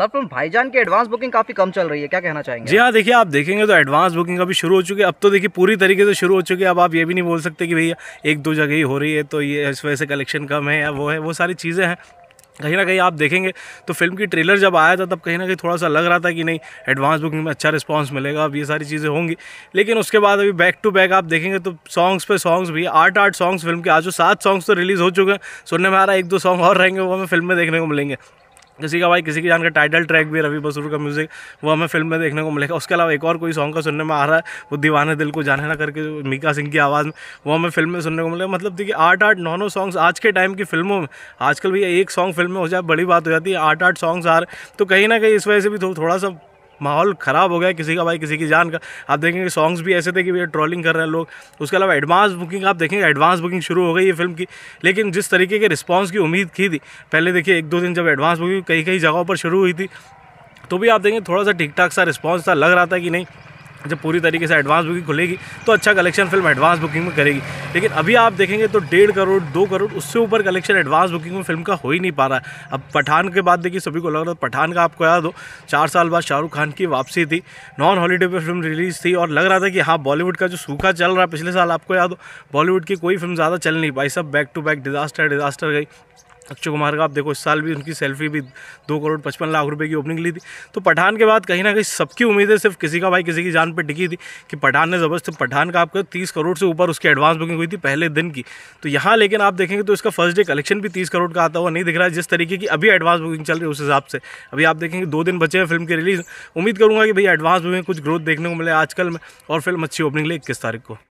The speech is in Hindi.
सर फ्रॉम भाईजान की एडवांस बुकिंग काफी कम चल रही है क्या कहना चाहेंगे जी हाँ देखिए आप देखेंगे तो एडवांस बुकिंग अभी शुरू हो चुकी है अब तो देखिए पूरी तरीके से शुरू हो चुकी है अब आप ये भी नहीं बोल सकते कि भैया एक दो जगह ही हो रही है तो ये इस वजह से कलेक्शन कम है या वो है वो सारी चीज़ें हैं कहीं ना कहीं आप देखेंगे तो फिल्म की ट्रेलर जब आया था तब कहीं ना कहीं थोड़ा सा लग रहा था कि नहीं एडवांस बुकिंग में अच्छा रिस्पांस मिलेगा अब ये सारी चीज़ें होंगी लेकिन उसके बाद अभी बैक टू बैक आप देखेंगे तो सॉन्ग्स पे सॉन्ग्स भी आठ आठ सॉन्ग्स फिल्म के आज सात सॉन्ग्स तो रिलीज़ हो चुके हैं सुनने में आ रहा है एक दो सॉन्ग और रहेंगे वो हमें फिल्म में देखने को मिलेंगे किसी का भाई किसी की जान का टाइटल ट्रैक भी है रवि बसुर का म्यूज़िक वो हमें फिल्म में देखने को मिलेगा उसके अलावा एक और कोई सॉन्ग का सुनने में आ रहा है वो दीवाने दिल को जाने ना करके मीका सिंह की आवाज़ में वो हमें फिल्म में सुनने को मिलेगा मतलब देखिए आठ आठ नौ नौ सॉन्ग्स आज के टाइम की फिल्मों में आजकल भैया एक सॉन्ग फिल्म में हो जाए बड़ी बात हो जाती है आठ आठ सॉन्ग्स आ रहे तो कहीं ना कहीं इस वजह से भी थोड़ा सा माहौल ख़राब हो गया किसी का भाई किसी की जान का आप देखेंगे सॉन्ग्स भी ऐसे थे कि भैया ट्रोलिंग कर रहे हैं लोग उसके अलावा एडवांस बुकिंग आप देखेंगे एडवांस बुकिंग शुरू हो गई है फिल्म की लेकिन जिस तरीके के रिस्पॉन्स की उम्मीद की थी पहले देखिए एक दो दिन जब एडवांस बुकिंग कई कई जगहों पर शुरू हुई थी तो भी आप देखेंगे थोड़ा सा ठीक ठाक सा रिस्पॉन्स था लग रहा था कि नहीं जब पूरी तरीके से एडवांस बुकिंग खुलेगी तो अच्छा कलेक्शन फिल्म एडवांस बुकिंग में करेगी लेकिन अभी आप देखेंगे तो डेढ़ करोड़ दो करोड़ उससे ऊपर कलेक्शन एडवांस बुकिंग में फिल्म का हो ही नहीं पा रहा है अब पठान के बाद देखिए सभी को लग रहा था पठान का आपको याद हो चार साल बाद शाहरुख खान की वापसी थी नॉन हॉलीडे पर फिल्म रिलीज़ थी और लग रहा था कि हाँ बॉलीवुड का जो सूखा चल रहा है पिछले साल आपको याद हो बॉलीवुड की कोई फिल्म ज़्यादा चल नहीं पाई सब back to back disaster disaster गई अक्षय कुमार का आप देखो इस साल भी उनकी सेल्फी भी दो करोड़ पचपन लाख रुपए की ओपनिंग ली थी तो पठान के बाद कहीं ना कहीं सबकी उम्मीदें सिर्फ किसी का भाई किसी की जान पर टिकी थी कि पठान ने ज़बरदस्त पठान का आपका तीस करोड़ से ऊपर उसकी एडवांस बुकिंग हुई थी पहले दिन की तो यहाँ लेकिन आप देखेंगे तो इसका फर्स्ट डे कलेक्शन भी तीस करोड़ का आता हुआ नहीं दिख रहा है जिस तरीके की अभी एडवांस बुकिंग चल रही है उस हिसाब से अभी आप देखेंगे दो दिन बचे हैं फिल्म की रिलीज उम्मीद करूँगा कि भाई एडवांस बुकिंग कुछ ग्रोथ देखने को मिले आजकल में और फिल्म अच्छी ओपनिंग ली इक्कीस तारीख को